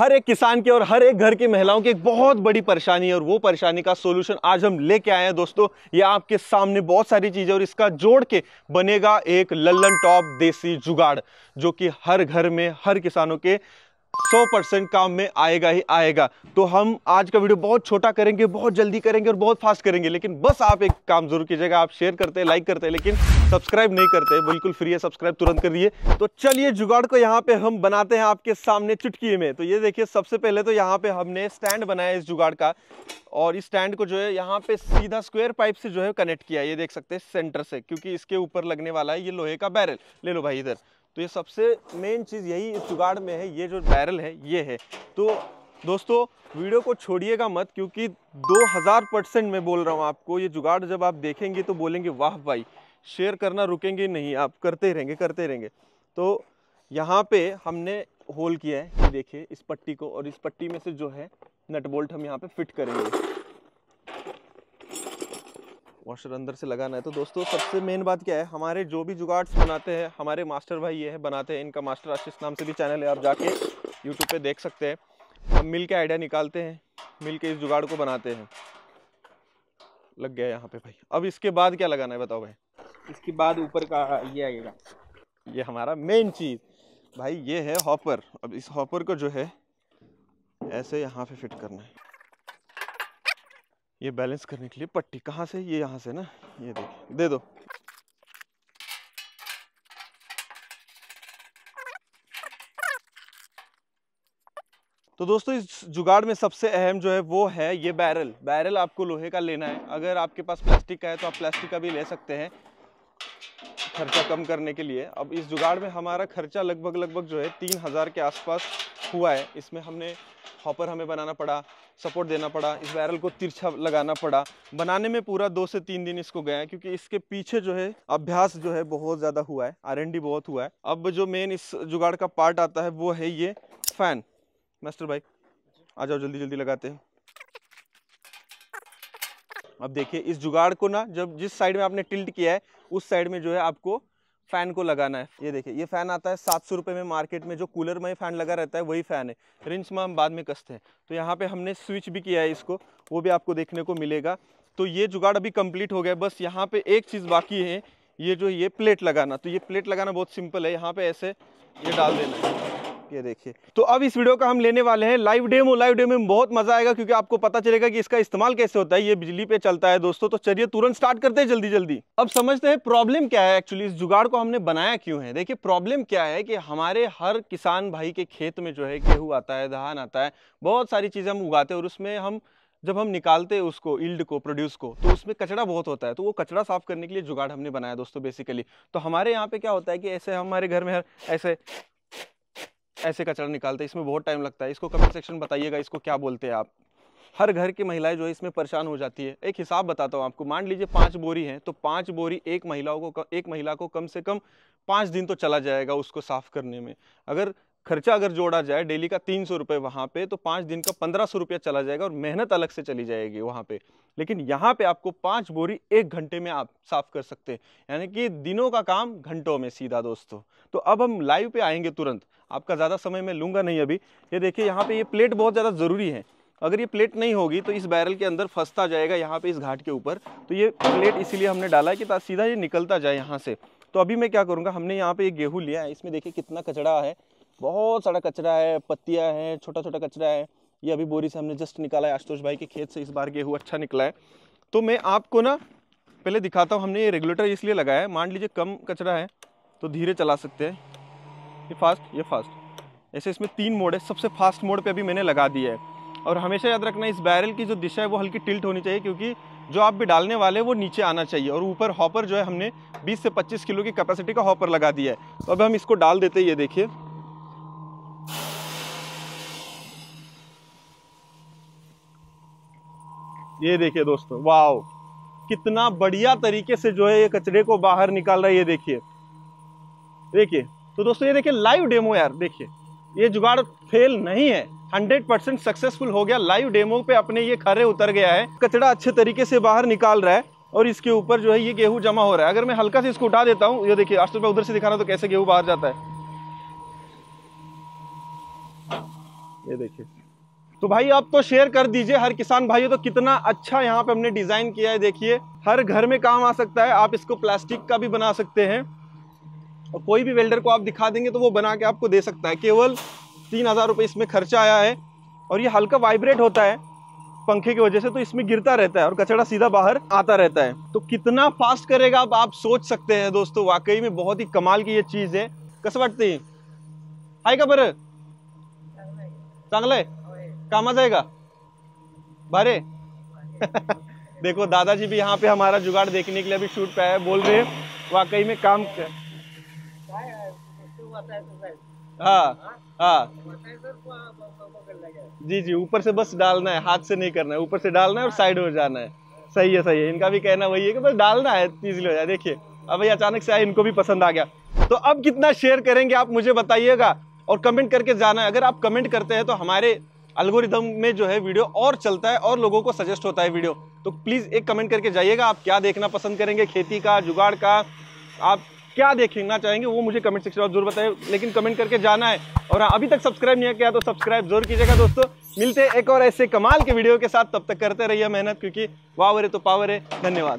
हर एक किसान की और हर एक घर की महिलाओं की एक बहुत बड़ी परेशानी है और वो परेशानी का सोल्यूशन आज हम लेके आए हैं दोस्तों ये आपके सामने बहुत सारी चीज़ें और इसका जोड़ के बनेगा एक लल्लन टॉप देसी जुगाड़ जो कि हर घर में हर किसानों के सौ परसेंट काम में आएगा ही आएगा तो हम आज का वीडियो बहुत छोटा करेंगे बहुत जल्दी करेंगे और बहुत फास्ट करेंगे लेकिन बस आप एक काम जरूर कीजिएगा आप शेयर करते हैं लाइक करते हैं लेकिन सब्सक्राइब नहीं करते बिल्कुल फ्री है सब्सक्राइब तुरंत कर दिए तो चलिए जुगाड़ को यहाँ पे हम बनाते हैं आपके सामने चुटकी में तो ये देखिए सबसे पहले तो यहाँ पे हमने स्टैंड बनाया इस जुगाड़ का और इस स्टैंड को जो है यहाँ पे सीधा स्क्वायर पाइप से जो है कनेक्ट किया ये देख सकते हैं सेंटर से क्योंकि इसके ऊपर लगने वाला है ये लोहे का बैरल ले लो भाई इधर तो ये सबसे मेन चीज़ यही इस जुगाड़ में है ये जो बैरल है ये है तो दोस्तों वीडियो को छोड़िएगा मत क्योंकि 2000 परसेंट मैं बोल रहा हूँ आपको ये जुगाड़ जब आप देखेंगे तो बोलेंगे वाह भाई शेयर करना रुकेंगे नहीं आप करते रहेंगे करते रहेंगे तो यहाँ पे हमने होल किया है ये देखिए इस पट्टी को और इस पट्टी में से जो है नट बोल्ट हम यहाँ पे फिट करेंगे वॉशर अंदर से लगाना है तो दोस्तों सबसे मेन बात क्या है हमारे जो भी जुगाड़ बनाते हैं हमारे मास्टर भाई ये है बनाते हैं इनका मास्टर आशीष नाम से भी चैनल है आप जाके यूट्यूब पे देख सकते हैं हम मिल के आइडिया निकालते हैं मिल के इस जुगाड़ को बनाते हैं लग गया यहाँ पे भाई अब इसके बाद क्या लगाना है बताओ भाई इसके बाद ऊपर का ये आएगा ये हमारा मेन चीज़ भाई ये है हॉपर अब इस हॉपर को जो है ऐसे यहाँ पे फिट करना है ये बैलेंस करने के लिए पट्टी कहाँ से ये यहाँ से ना ये देखिए दे दो तो दोस्तों इस जुगाड़ में सबसे अहम जो है वो है ये बैरल बैरल आपको लोहे का लेना है अगर आपके पास प्लास्टिक का है तो आप प्लास्टिक का भी ले सकते हैं खर्चा कम करने के लिए अब इस जुगाड़ में हमारा खर्चा लगभग लगभग जो है तीन हज़ार के आसपास हुआ है इसमें हमने हॉपर हमें बनाना पड़ा सपोर्ट देना पड़ा इस बैरल को तिरछा लगाना पड़ा बनाने में पूरा दो से तीन दिन इसको गया क्योंकि इसके पीछे जो है अभ्यास जो है बहुत ज़्यादा हुआ है आर बहुत हुआ है अब जो मेन इस जुगाड़ का पार्ट आता है वो है ये फ़ैन मास्टर भाई आ जाओ जल्दी जल्दी लगाते हैं अब देखिए इस जुगाड़ को ना जब जिस साइड में आपने टिल्ट किया है उस साइड में जो है आपको फैन को लगाना है ये देखिए ये फैन आता है सात सौ रुपये में मार्केट में जो कूलर में फैन लगा रहता है वही फैन है रिंच में हम बाद में कसते हैं तो यहाँ पे हमने स्विच भी किया है इसको वो भी आपको देखने को मिलेगा तो ये जुगाड़ अभी कंप्लीट हो गया बस यहाँ पे एक चीज़ बाकी है ये जो ये प्लेट लगाना तो ये प्लेट लगाना बहुत सिंपल है यहाँ पे ऐसे ये डाल देना है ये देखिए तो अब इस वीडियो का हम लेने वाले हैं लाइव डेमो लाइव डेमो में बहुत मजा आएगा क्योंकि आपको पता चलेगा कि इसका इस्तेमाल कैसे होता है ये बिजली पे चलता है दोस्तों तो चलिए तुरंत स्टार्ट करते हैं जल्दी जल्दी अब समझते हैं प्रॉब्लम क्या है एक्चुअली इस जुगाड़ को हमने बनाया क्यों है देखिए प्रॉब्लम क्या है कि हमारे हर किसान भाई के खेत में जो है गेहूँ आता है धान आता है बहुत सारी चीज़ें हम उगाते हैं और उसमें हम जब हम निकालते हैं उसको इल्ड को प्रोड्यूस को तो उसमें कचरा बहुत होता है तो वो कचरा साफ करने के लिए जुगाड़ हमने बनाया दोस्तों बेसिकली तो हमारे यहाँ पे क्या होता है कि ऐसे हमारे घर में हर ऐसे ऐसे कचरा निकालते हैं इसमें बहुत टाइम लगता है इसको कमेंट सेक्शन बताइएगा इसको क्या बोलते हैं आप हर घर की महिलाएं जो है इसमें परेशान हो जाती है एक हिसाब बताता हूँ आपको मान लीजिए पाँच बोरी हैं तो पाँच बोरी एक महिलाओं को एक महिला को कम से कम पाँच दिन तो चला जाएगा उसको साफ़ करने में अगर खर्चा अगर जोड़ा जाए डेली का तीन सौ रुपये वहाँ पे तो पाँच दिन का पंद्रह सौ रुपया चला जाएगा और मेहनत अलग से चली जाएगी वहाँ पे लेकिन यहाँ पे आपको पाँच बोरी एक घंटे में आप साफ कर सकते हैं यानी कि दिनों का काम घंटों में सीधा दोस्तों तो अब हम लाइव पे आएंगे तुरंत आपका ज़्यादा समय मैं लूँगा नहीं अभी ये देखिए यहाँ पर ये प्लेट बहुत ज़्यादा ज़रूरी है अगर ये प्लेट नहीं होगी तो इस बैरल के अंदर फंसता जाएगा यहाँ पे इस घाट के ऊपर तो ये प्लेट इसीलिए हमने डाला है कि सीधा ये निकलता जाए यहाँ से तो अभी मैं क्या करूँगा हमने यहाँ पे ये गेहूँ लिया है इसमें देखिए कितना कचड़ा है बहुत सारा कचरा है पत्तियाँ हैं छोटा छोटा कचरा है ये अभी बोरी से हमने जस्ट निकाला है आशुतोष भाई के खेत से इस बार गेहूँ अच्छा निकला है तो मैं आपको ना पहले दिखाता हूँ हमने ये रेगुलेटर इसलिए लगाया है मान लीजिए कम कचरा है तो धीरे चला सकते हैं ये फास्ट ये फास्ट ऐसे इसमें तीन मोड है सबसे फास्ट मोड पे अभी मैंने लगा दिया है और हमेशा याद रखना इस बैरल की जो दिशा है वो हल्की टिल्ट होनी चाहिए क्योंकि जो आप भी डालने वाले वो नीचे आना चाहिए और ऊपर हॉपर जो है हमने बीस से पच्चीस किलो की कैपेसिटी का हॉपर लगा दिया है तो अब हम इसको डाल देते हैं ये देखिए ये देखिए दोस्तों वाह कितना बढ़िया तरीके से जो है ये कचरे को बाहर निकाल रहा है ये देखिए देखिए तो दोस्तों ये देखिए लाइव डेमो यार देखिए ये जुगाड़ फेल नहीं है 100 परसेंट सक्सेसफुल हो गया लाइव डेमो पे अपने ये खरे उतर गया है कचरा अच्छे तरीके से बाहर निकाल रहा है और इसके ऊपर जो है ये गेहूं जमा हो रहा है अगर मैं हल्का से इसको उठा देता हूँ ये देखिए आज तो उधर से दिखा रहा हूँ तो कैसे गेहूं बाहर जाता है ये देखिए तो भाई आप तो शेयर कर दीजिए हर किसान भाई तो कितना अच्छा यहाँ पे हमने डिज़ाइन किया है देखिए हर घर में काम आ सकता है आप इसको प्लास्टिक का भी बना सकते हैं और कोई भी वेल्डर को आप दिखा देंगे तो वो बना के आपको दे सकता है केवल तीन हज़ार रुपये इसमें खर्चा आया है और ये हल्का वाइब्रेट होता है पंखे की वजह से तो इसमें गिरता रहता है और कचड़ा सीधा बाहर आता रहता है तो कितना फास्ट करेगा अब आप सोच सकते हैं दोस्तों वाकई में बहुत ही कमाल की ये चीज़ है कसवटती वाटते आहे का चांगल काम कामाचं आहे बारे देखो दादाजी भी यहाँ पे हमारा जुगाड़ देखने के लिए अभी शूट पे आया बोल रहे हैं वाकई में काम कर... हाँ हाँ जी जी ऊपर से बस डालना है हाथ से नहीं करना है ऊपर से डालना है और साइड हो जाना है सही है सही है इनका भी कहना वही है कि बस डालना है इजीली हो जाए देखिए अब ये अचानक से आए इनको भी पसंद आ गया तो अब कितना शेयर करेंगे आप मुझे बताइएगा और कमेंट करके जाना अगर आप कमेंट करते हैं तो हमारे अलगोरिदम में जो है वीडियो और चलता है और लोगों को सजेस्ट होता है वीडियो तो प्लीज़ एक कमेंट करके जाइएगा आप क्या देखना पसंद करेंगे खेती का जुगाड़ का आप क्या देखना चाहेंगे वो मुझे कमेंट सेक्शन में जरूर बताएं लेकिन कमेंट करके जाना है और हाँ अभी तक सब्सक्राइब नहीं किया तो सब्सक्राइब जरूर कीजिएगा दोस्तों मिलते हैं एक और ऐसे कमाल के वीडियो के साथ तब तक करते रहिए मेहनत क्योंकि वावर है तो पावर है धन्यवाद